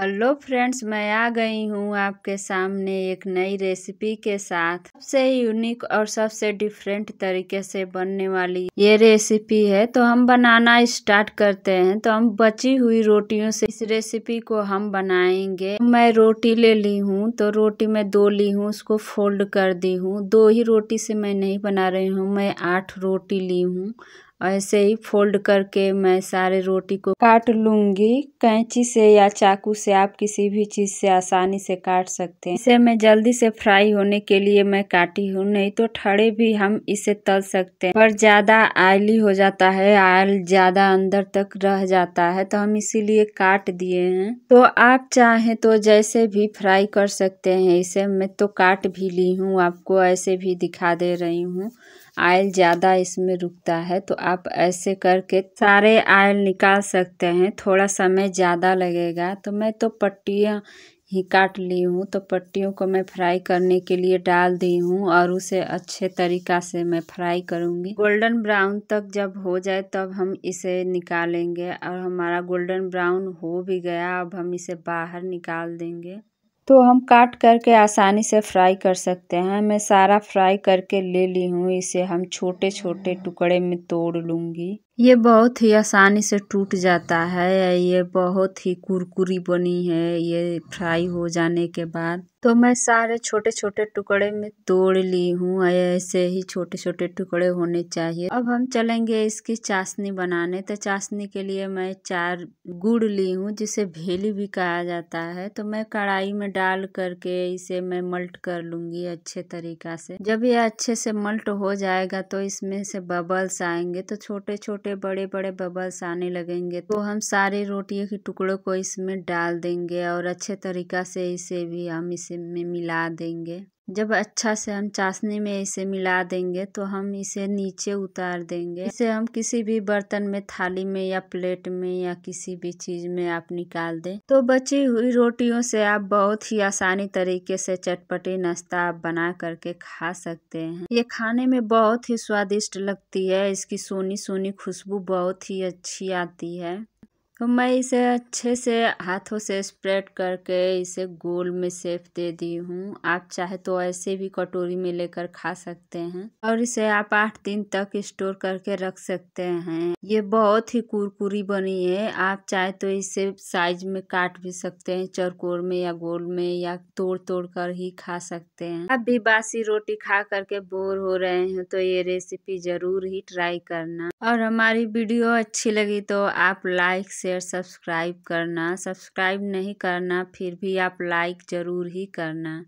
hello friends मैं आ गई हूँ आपके सामने एक नई रेसिपी के साथ सबसे यूनिक और सबसे डिफरेंट तरीके से बनने वाली ये रेसिपी है तो हम बनाना स्टार्ट करते हैं तो हम बची हुई रोटियों से इस रेसिपी को हम बनाएंगे मैं रोटी ले ली हूँ तो रोटी मैं दो ली हूँ उसको फोल्ड कर दी हूँ दो ही रोटी से मैं नहीं बना रही हूँ मैं आठ रोटी ली हूँ ऐसे ही फोल्ड करके मैं सारे रोटी को काट लूंगी कैंची से या चाकू से आप किसी भी चीज़ से आसानी से काट सकते हैं इसे मैं जल्दी से फ्राई होने के लिए मैं काटी हूँ नहीं तो ठड़े भी हम इसे तल सकते हैं पर ज़्यादा आयली हो जाता है आयल ज़्यादा अंदर तक रह जाता है तो हम इसीलिए काट दिए हैं तो आप चाहें तो जैसे भी फ्राई कर सकते हैं इसे मैं तो काट भी ली हूँ आपको ऐसे भी दिखा दे रही हूँ आयल ज़्यादा इसमें रुकता है तो आप ऐसे करके सारे आयल निकाल सकते हैं थोड़ा समय ज़्यादा लगेगा तो मैं तो पट्टियाँ ही काट ली हूँ तो पट्टियों को मैं फ्राई करने के लिए डाल दी हूँ और उसे अच्छे तरीका से मैं फ्राई करूँगी गोल्डन ब्राउन तक जब हो जाए तब हम इसे निकालेंगे और हमारा गोल्डन ब्राउन हो भी गया अब हम इसे बाहर निकाल देंगे तो हम काट करके आसानी से फ्राई कर सकते हैं मैं सारा फ्राई करके ले ली हूँ इसे हम छोटे छोटे टुकड़े में तोड़ लूँगी ये बहुत ही आसानी से टूट जाता है ये बहुत ही कुरकुरी बनी है ये फ्राई हो जाने के बाद तो मैं सारे छोटे छोटे टुकड़े में तोड़ ली हूँ ऐसे ही छोटे छोटे टुकड़े होने चाहिए अब हम चलेंगे इसकी चाशनी बनाने तो चाशनी के लिए मैं चार गुड़ ली हूँ जिसे भेली भी कहा जाता है तो मैं कढ़ाई में डाल करके इसे मैं मल्ट कर लूंगी अच्छे तरीका से जब ये अच्छे से मल्ट हो जाएगा तो इसमें से बबल्स आएंगे तो छोटे छोटे पे बड़े बड़े बबल्स आने लगेंगे तो हम सारे रोटियों के टुकड़ों को इसमें डाल देंगे और अच्छे तरीका से इसे भी हम इसे में मिला देंगे जब अच्छा से हम चाशनी में इसे मिला देंगे तो हम इसे नीचे उतार देंगे इसे हम किसी भी बर्तन में थाली में या प्लेट में या किसी भी चीज़ में आप निकाल दें तो बची हुई रोटियों से आप बहुत ही आसानी तरीके से चटपटी नाश्ता आप बना करके खा सकते हैं ये खाने में बहुत ही स्वादिष्ट लगती है इसकी सोनी सोनी खुशबू बहुत ही अच्छी आती है तो मैं इसे अच्छे से हाथों से स्प्रेड करके इसे गोल में सेप दे दी हूँ आप चाहे तो ऐसे भी कटोरी में लेकर खा सकते हैं और इसे आप आठ दिन तक स्टोर करके रख सकते हैं ये बहुत ही कुरकुरी बनी है आप चाहे तो इसे साइज में काट भी सकते हैं चरकोर में या गोल में या तोड़ तोड़ कर ही खा सकते हैं आप भी बासी रोटी खा करके बोर हो रहे हैं तो ये रेसिपी जरूर ही ट्राई करना और हमारी वीडियो अच्छी लगी तो आप लाइक से शेयर सब्सक्राइब करना सब्सक्राइब नहीं करना फिर भी आप लाइक ज़रूर ही करना